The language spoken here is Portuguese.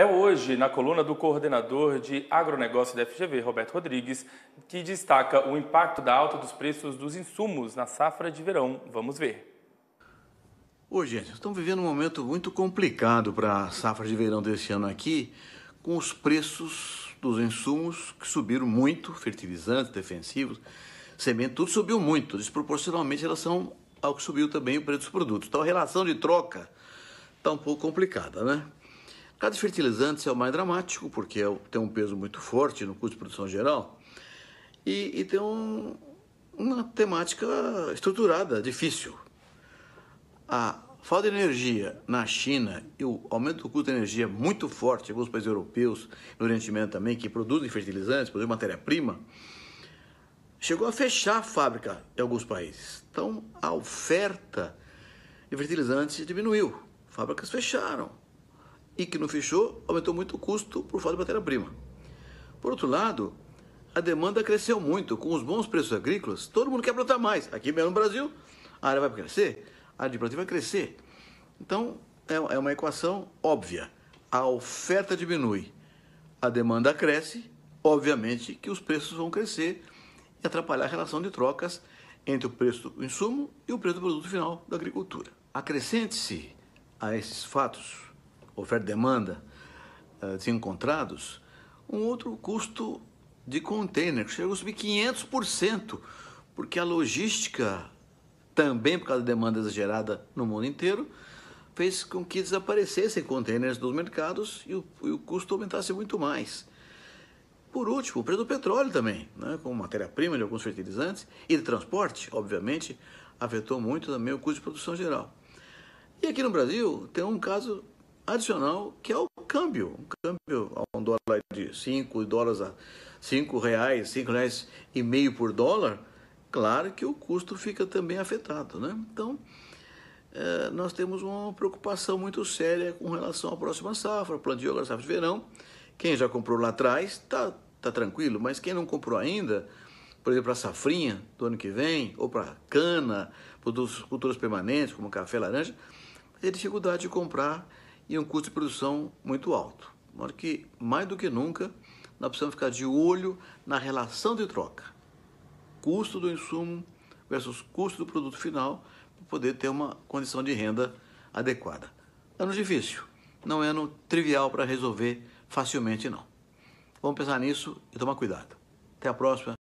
É hoje, na coluna do coordenador de agronegócio da FGV, Roberto Rodrigues, que destaca o impacto da alta dos preços dos insumos na safra de verão. Vamos ver. Ô, gente, estamos vivendo um momento muito complicado para a safra de verão deste ano aqui, com os preços dos insumos que subiram muito, fertilizantes, defensivos, semente, tudo subiu muito, desproporcionalmente em relação ao que subiu também o preço dos produtos. Então a relação de troca está um pouco complicada, né? Cada fertilizante é o mais dramático, porque é tem um peso muito forte no custo de produção geral e, e tem um, uma temática estruturada, difícil. A falta de energia na China e o aumento do custo de energia muito forte em alguns países europeus, no Oriente Médio também, que produzem fertilizantes, produzem matéria-prima, chegou a fechar a fábrica em alguns países. Então, a oferta de fertilizantes diminuiu, fábricas fecharam e que não fechou, aumentou muito o custo por falta de matéria-prima. Por outro lado, a demanda cresceu muito. Com os bons preços agrícolas, todo mundo quer plantar mais. Aqui mesmo no Brasil, a área vai crescer, a área de plantio vai crescer. Então, é, é uma equação óbvia. A oferta diminui, a demanda cresce, obviamente que os preços vão crescer e atrapalhar a relação de trocas entre o preço do insumo e o preço do produto final da agricultura. Acrescente-se a esses fatos oferta e demanda uh, eh, desencontrados, um outro custo de container, que chegou a subir 500%, porque a logística, também por causa da demanda exagerada no mundo inteiro, fez com que desaparecessem containers dos mercados e o, e o custo aumentasse muito mais. Por último, o preço do petróleo também, né, como matéria-prima de alguns fertilizantes e de transporte, obviamente, afetou muito também o custo de produção geral. E aqui no Brasil tem um caso adicional, que é o câmbio. Um câmbio a um dólar de 5 dólares a 5 reais, 5 reais e meio por dólar, claro que o custo fica também afetado. Né? Então, é, nós temos uma preocupação muito séria com relação à próxima safra, plano de safra de verão. Quem já comprou lá atrás está tá tranquilo, mas quem não comprou ainda, por exemplo, para safrinha do ano que vem, ou para cana, produtos, culturas permanentes, como café, laranja, tem dificuldade de comprar e um custo de produção muito alto. Mas que, mais do que nunca, nós precisamos ficar de olho na relação de troca. Custo do insumo versus custo do produto final para poder ter uma condição de renda adequada. Ano difícil, não é ano trivial para resolver facilmente não. Vamos pensar nisso e tomar cuidado. Até a próxima.